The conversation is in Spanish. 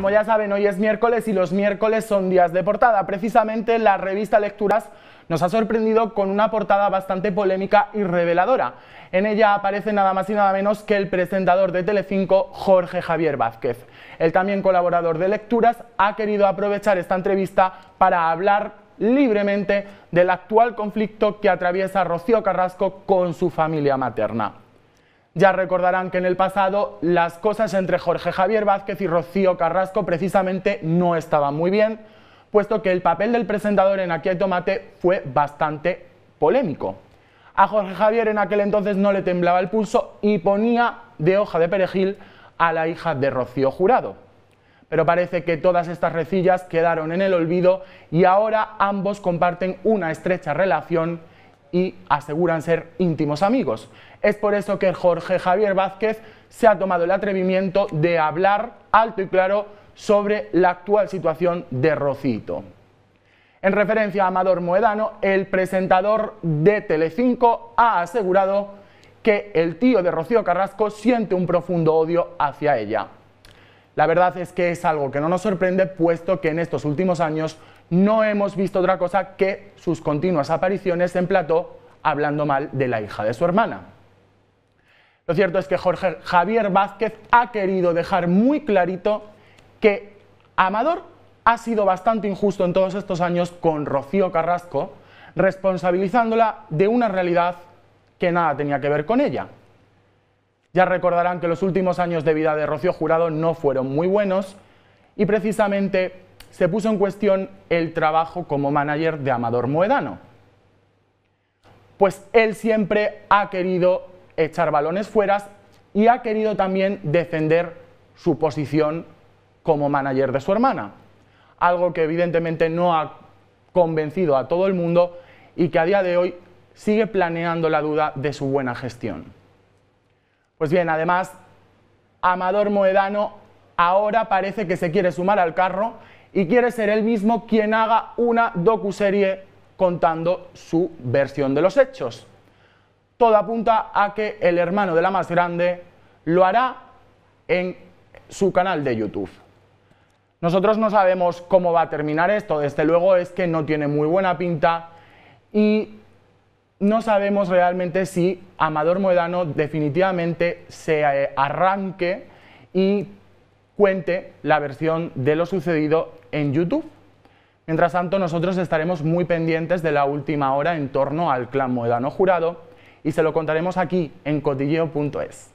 como ya saben, hoy es miércoles y los miércoles son días de portada. Precisamente la revista Lecturas nos ha sorprendido con una portada bastante polémica y reveladora. En ella aparece nada más y nada menos que el presentador de Telecinco, Jorge Javier Vázquez. El también colaborador de Lecturas ha querido aprovechar esta entrevista para hablar libremente del actual conflicto que atraviesa Rocío Carrasco con su familia materna. Ya recordarán que en el pasado las cosas entre Jorge Javier Vázquez y Rocío Carrasco precisamente no estaban muy bien, puesto que el papel del presentador en Aquí hay tomate fue bastante polémico. A Jorge Javier en aquel entonces no le temblaba el pulso y ponía de hoja de perejil a la hija de Rocío Jurado. Pero parece que todas estas recillas quedaron en el olvido y ahora ambos comparten una estrecha relación y aseguran ser íntimos amigos. Es por eso que Jorge Javier Vázquez se ha tomado el atrevimiento de hablar alto y claro sobre la actual situación de Rocito. En referencia a Amador Moedano, el presentador de Telecinco ha asegurado que el tío de Rocío Carrasco siente un profundo odio hacia ella. La verdad es que es algo que no nos sorprende, puesto que en estos últimos años no hemos visto otra cosa que sus continuas apariciones en plató hablando mal de la hija de su hermana. Lo cierto es que Jorge Javier Vázquez ha querido dejar muy clarito que Amador ha sido bastante injusto en todos estos años con Rocío Carrasco, responsabilizándola de una realidad que nada tenía que ver con ella. Ya recordarán que los últimos años de vida de Rocío Jurado no fueron muy buenos y precisamente se puso en cuestión el trabajo como manager de Amador Moedano. Pues él siempre ha querido echar balones fuera y ha querido también defender su posición como manager de su hermana, algo que evidentemente no ha convencido a todo el mundo y que a día de hoy sigue planeando la duda de su buena gestión. Pues bien, además, Amador Moedano ahora parece que se quiere sumar al carro y quiere ser él mismo quien haga una docuserie contando su versión de los hechos. Todo apunta a que el hermano de la más grande lo hará en su canal de YouTube. Nosotros no sabemos cómo va a terminar esto, desde luego es que no tiene muy buena pinta y no sabemos realmente si Amador Moedano definitivamente se eh, arranque y cuente la versión de lo sucedido en YouTube. Mientras tanto, nosotros estaremos muy pendientes de la última hora en torno al clan Moedano jurado y se lo contaremos aquí en cotilleo.es.